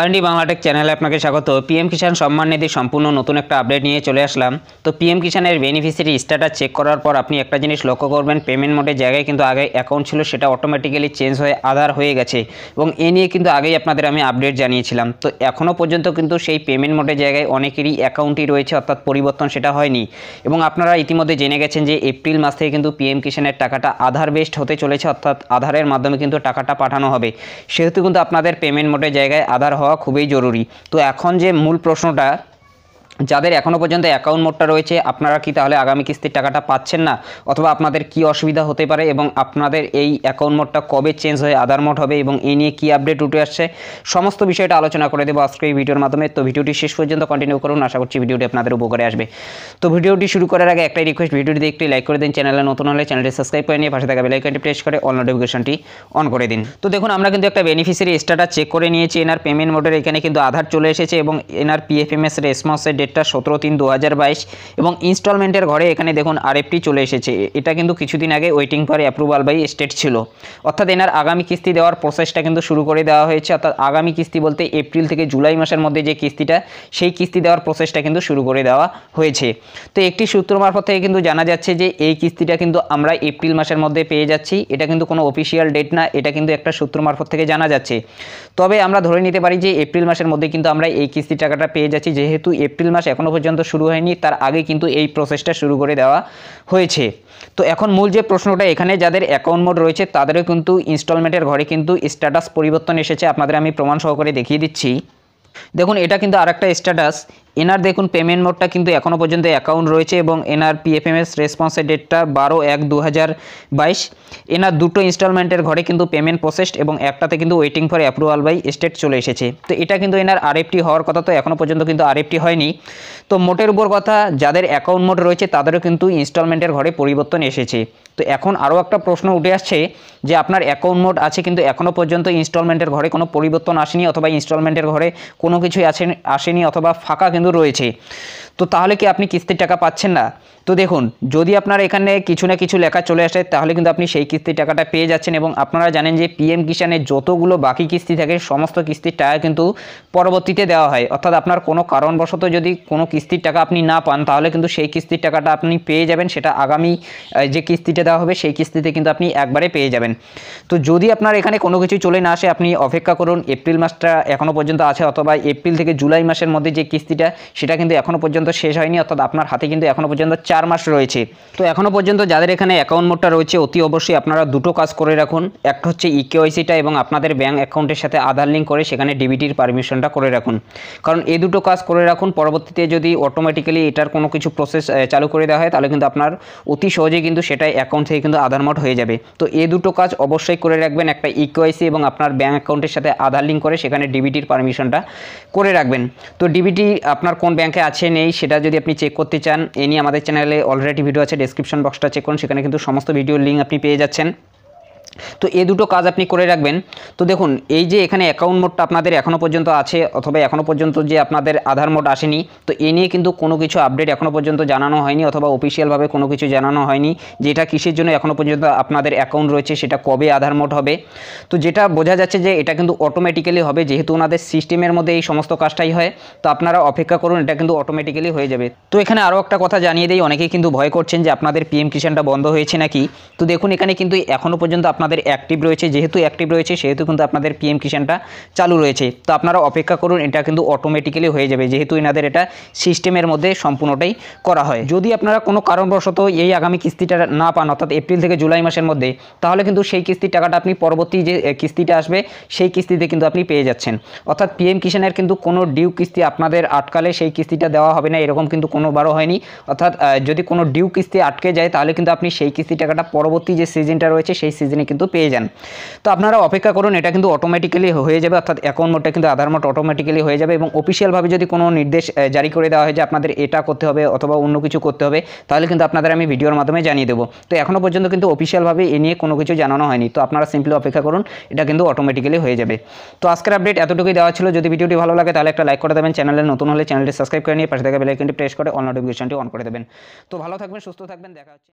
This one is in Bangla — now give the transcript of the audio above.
আরএনডি বাংলাটেক চ্যানেলে আপনাকে স্বাগত পিএম কিষাণ সম্মান নিধি সম্পূর্ণ নতুন একটা আপডেট নিয়ে চলে আসলাম তো পিএম কিষাণের বেনিফিসিয়ারি স্ট্যাটাস চেক করার পর আপনি একটা জিনিস লক্ষ্য করবেন পেমেন্ট মোডের জায়গায় কিন্তু আগে অ্যাকাউন্ট ছিল সেটা অটোমেটিক্যালি চেঞ্জ হয়ে আধার হয়ে গেছে এবং এ নিয়ে কিন্তু আগেই আপনাদের আমি আপডেট জানিয়েছিলাম তো এখনও পর্যন্ত কিন্তু সেই পেমেন্ট মোডের জায়গায় অনেকেরই অ্যাকাউন্টই রয়েছে অর্থাৎ পরিবর্তন সেটা হয়নি এবং আপনারা ইতিমধ্যে জেনে গেছেন যে এপ্রিল মাস থেকে কিন্তু পিএম কিষাণের টাকাটা আধার বেসড হতে চলেছে অর্থাৎ আধারের মাধ্যমে কিন্তু টাকাটা পাঠানো হবে সেহেতু কিন্তু আপনাদের পেমেন্ট মোডের জায়গায় আধার হওয়া হওয়া খুবই জরুরি তো এখন যে মূল প্রশ্নটা যাদের এখনও পর্যন্ত অ্যাকাউন্ট মোডটা রয়েছে আপনারা কি তাহলে আগামী কিস্তির টাকাটা পাচ্ছেন না অথবা আপনাদের কি অসুবিধা হতে পারে এবং আপনাদের এই অ্যাকাউন্ট মোডটা কবে চেঞ্জ হয়ে আধার মোড হবে এবং এই নিয়ে কী আপডেট উঠে আসছে সমস্ত বিষয়টা আলোচনা করে দেবো আজকে এই ভিডিওর মাধ্যমে তো ভিডিওটি শেষ পর্যন্ত কন্টিনিউ করুন আশা করছি ভিডিওটি আপনাদের উপকারে আসবে তো ভিডিওটি শুরু করার আগে একটাই রিকোয়েস্ট ভিডিওটি একটি লাইক করে দিন চ্যানেলে নতুন হলে চ্যানেলটি সাবস্ক্রাইব করে নিয়ে পাশে থাকা বেলাইকনটি প্রেস করে অল নোটিফিকেশনটি অন করে দিন তো দেখুন আমরা কিন্তু একটা বেনিফিসিয়ারি স্ট্যাটাস চেক করে নিয়েছি এনার পেমেন্ট মোডের এখানে কিন্তু আধার চলে এসেছে এবং এনার পিএফএমএস রেসপন্সের ডেটটা সতেরো তিন দু এবং ইনস্টলমেন্টের ঘরে এখানে দেখুন আরএফটি চলে এসেছে এটা কিন্তু কিছুদিন আগে waiting for approval by state ছিল অর্থাৎ এনার আগামী কিস্তি দেওয়ার প্রসেসটা কিন্তু শুরু করে দেওয়া হয়েছে অর্থাৎ আগামী কিস্তি বলতে এপ্রিল থেকে জুলাই মাসের মধ্যে যে কিস্তিটা সেই কিস্তি দেওয়ার প্রসেসটা কিন্তু শুরু করে দেওয়া হয়েছে তো একটি সূত্র মারফত থেকে কিন্তু জানা যাচ্ছে যে এই কিস্তিটা কিন্তু আমরা এপ্রিল মাসের মধ্যে পেয়ে যাচ্ছি এটা কিন্তু কোনো অফিসিয়াল ডেট না এটা কিন্তু একটা সূত্র মারফত থেকে জানা যাচ্ছে তবে আমরা ধরে নিতে পারি যে এপ্রিল মাসের মধ্যে কিন্তু আমরা এই কিস্তি টাকাটা পেয়ে যাচ্ছি যেহেতু এপ্রিল মাস এখনও পর্যন্ত শুরু হয়নি তার আগে কিন্তু এই প্রসেসটা শুরু করে দেওয়া হয়েছে তো এখন মূল যে প্রশ্নটা এখানে যাদের অ্যাকাউন্ট মোড রয়েছে তাদেরও কিন্তু ইনস্টলমেন্টের ঘরে কিন্তু স্ট্যাটাস পরিবর্তন এসেছে আপনাদের আমি প্রমাণ সহকারে দেখিয়ে দিচ্ছি দেখুন এটা কিন্তু আর একটা স্ট্যাটাস এনার দেখুন পেমেন্ট মোডটা কিন্তু এখনও পর্যন্ত অ্যাকাউন্ট রয়েছে এবং এনার পিএফএমএস রেসপন্সের ডেটটা বারো এক দু এনার দুটো ইনস্টলমেন্টের ঘরে কিন্তু পেমেন্ট প্রসেসড এবং একটাতে কিন্তু waiting for approval by state চলে এসেছে তো এটা কিন্তু এনার আরএফটি হওয়ার কথা তো এখনও পর্যন্ত কিন্তু আরএফটি হয়নি তো মোটের উপর কথা যাদের অ্যাকাউন্ট মোড রয়েছে তাদেরও কিন্তু ইনস্টলমেন্টের ঘরে পরিবর্তন এসেছে তো এখন আরও একটা প্রশ্ন উঠে আসছে যে আপনার অ্যাকাউন্ট মোড আছে কিন্তু এখনও পর্যন্ত ইনস্টলমেন্টের ঘরে কোনো পরিবর্তন আসেনি অথবা ইনস্টলমেন্টের ঘরে কোনো কিছুই আসেনি আসেনি অথবা ফাঁকা কিন্তু রয়েছে তো তাহলে কি আপনি কিস্তির টাকা পাচ্ছেন না তো দেখুন যদি আপনার এখানে কিছু না কিছু লেখা চলে আসে তাহলে কিন্তু আপনি সেই কিস্তির টাকাটা পেয়ে যাচ্ছেন এবং আপনারা জানেন যে পিএম কিষানের যতগুলো বাকি কিস্তি থাকে সমস্ত কিস্তির টাকা কিন্তু পরবর্তীতে দেওয়া হয় অর্থাৎ আপনার কোনো কারণবশত যদি কোনো কিস্তির টাকা আপনি না পান তাহলে কিন্তু সেই কিস্তির টাকাটা আপনি পেয়ে যাবেন সেটা আগামী যে কিস্তিটা দেওয়া হবে সেই কিস্তিতে কিন্তু আপনি একবারে পেয়ে যাবেন তো যদি আপনার এখানে কোনো কিছু চলে না আসে আপনি অপেক্ষা করুন এপ্রিল মাসটা এখনও পর্যন্ত আছে অথবা এপ্রিল থেকে জুলাই মাসের মধ্যে যে কিস্তিটা সেটা কিন্তু এখনও পর্যন্ত শেষ হয়নি অর্থাৎ আপনার হাতে কিন্তু এখনও পর্যন্ত চার মাস রয়েছে তো এখনও পর্যন্ত যাদের এখানে অ্যাকাউন্ট মোডটা রয়েছে অতি অবশ্যই আপনারা দুটো কাজ করে রাখুন একটা হচ্ছে ইকেওয়াইসিটা e এবং আপনাদের ব্যাঙ্ক অ্যাকাউন্টের সাথে আধার লিঙ্ক করে সেখানে ডিবিটির পারমিশনটা করে রাখুন কারণ এই দুটো কাজ করে রাখুন পরবর্তীতে যদি অটোমেটিক্যালি এটার কোনো কিছু প্রসেস চালু করে দেওয়া হয় তাহলে কিন্তু আপনার অতি সহজেই কিন্তু সেটাই অ্যাকাউন্ট অ্যাকাউন্ট থেকে কিন্তু আধার মোট হয়ে যাবে তো এই দুটো কাজ অবশ্যই করে রাখবেন একটা ইকোআইসি e এবং আপনার ব্যাঙ্ক অ্যাকাউন্টের সাথে আধার লিঙ্ক করে সেখানে ডিবিটির পারমিশনটা করে রাখবেন তো ডিবিটি আপনার কোন ব্যাঙ্কে আছে নেই সেটা যদি আপনি চেক করতে চান এ নিয়ে আমাদের চ্যানেলে অলরেডি ভিডিও আছে ডেসক্রিপশন বক্সটা চেক করুন সেখানে কিন্তু সমস্ত ভিডিও লিঙ্ক আপনি পেয়ে যাচ্ছেন তো এ দুটো কাজ আপনি করে রাখবেন তো দেখুন এই যে এখানে অ্যাকাউন্ট মোডটা আপনাদের এখনও পর্যন্ত আছে অথবা এখনও পর্যন্ত যে আপনাদের আধার মোড আসেনি তো এ নিয়ে কিন্তু কোনো কিছু আপডেট এখনও পর্যন্ত জানানো হয়নি অথবা অফিসিয়ালভাবে কোনো কিছু জানানো হয়নি যে এটা কিসের জন্য এখনও পর্যন্ত আপনাদের অ্যাকাউন্ট রয়েছে সেটা কবে আধার মোড হবে তো যেটা বোঝা যাচ্ছে যে এটা কিন্তু অটোমেটিক্যালি হবে যেহেতু ওনাদের সিস্টেমের মধ্যে এই সমস্ত কাজটাই হয় তো আপনারা অপেক্ষা করুন এটা কিন্তু অটোমেটিক্যালি হয়ে যাবে তো এখানে আরও একটা কথা জানিয়ে দিই অনেকেই কিন্তু ভয় করছেন যে আপনাদের পিএম কিষানটা বন্ধ হয়েছে নাকি তো দেখুন এখানে কিন্তু এখনও পর্যন্ত আপনার আপনাদের অ্যাক্টিভ রয়েছে যেহেতু অ্যাক্টিভ রয়েছে সেহেতু কিন্তু আপনাদের পিএম কিষানটা চালু রয়েছে তো আপনারা অপেক্ষা করুন এটা কিন্তু অটোমেটিক্যালি হয়ে যাবে যেহেতু এনাদের এটা সিস্টেমের মধ্যে সম্পূর্ণটাই করা হয় যদি আপনারা কোনো কারণবশত এই আগামী কিস্তিটা না পান অর্থাৎ এপ্রিল থেকে জুলাই মাসের মধ্যে তাহলে কিন্তু সেই কিস্তির টাকাটা আপনি পরবর্তী যে কিস্তিটা আসবে সেই কিস্তিতে কিন্তু আপনি পেয়ে যাচ্ছেন অর্থাৎ পিএম কিষানের কিন্তু কোনো ডিউ কিস্তি আপনাদের আটকালে সেই কিস্তিটা দেওয়া হবে না এরকম কিন্তু কোনোবারও হয়নি অর্থাৎ যদি কোনো ডিউ কিস্তি আটকে যায় তাহলে কিন্তু আপনি সেই কিস্তি টাকাটা পরবর্তী যে সিজনটা রয়েছে সেই সিজনে কিন্তু পেয়ে যান তো আপনারা অপেক্ষা করুন এটা কিন্তু অটোমেটিক্যালি হয়ে যাবে অর্থাৎ অ্যাকাউন্ট মোডটা কিন্তু আধার মোড অটোমেটিক্যালি হয়ে যাবে এবং অফিসিয়ালভাবে যদি কোনো নির্দেশ জারি করে দেওয়া হয় যে আপনাদের এটা করতে হবে অথবা অন্য কিছু করতে হবে তাহলে কিন্তু আপনাদের আমি ভিডিওর মাধ্যমে জানিয়ে দেবো তো এখনও পর্যন্ত কিন্তু অফিসিয়ালভাবে এ নিয়ে কোনো কিছু জানানো হয়নি তো আপনারা সিম্পলি অপেক্ষা করুন এটা কিন্তু অটোমেটিক্যালি হয়ে যাবে তো আজকের আপডেট এতটুকুই দেওয়া ছিল যদি ভিডিওটি ভালো লাগে তাহলে একটা লাইক করে দেবেন চ্যানেলে নতুন হলে চ্যানেলটি সাবস্ক্রাইব করে নিয়ে পাশে থাকা বেলাইকনটি প্রেস করে অল নোটিফিকেশনটি অন করে দেবেন তো ভালো থাকবেন সুস্থ থাকবেন দেখা হচ্ছে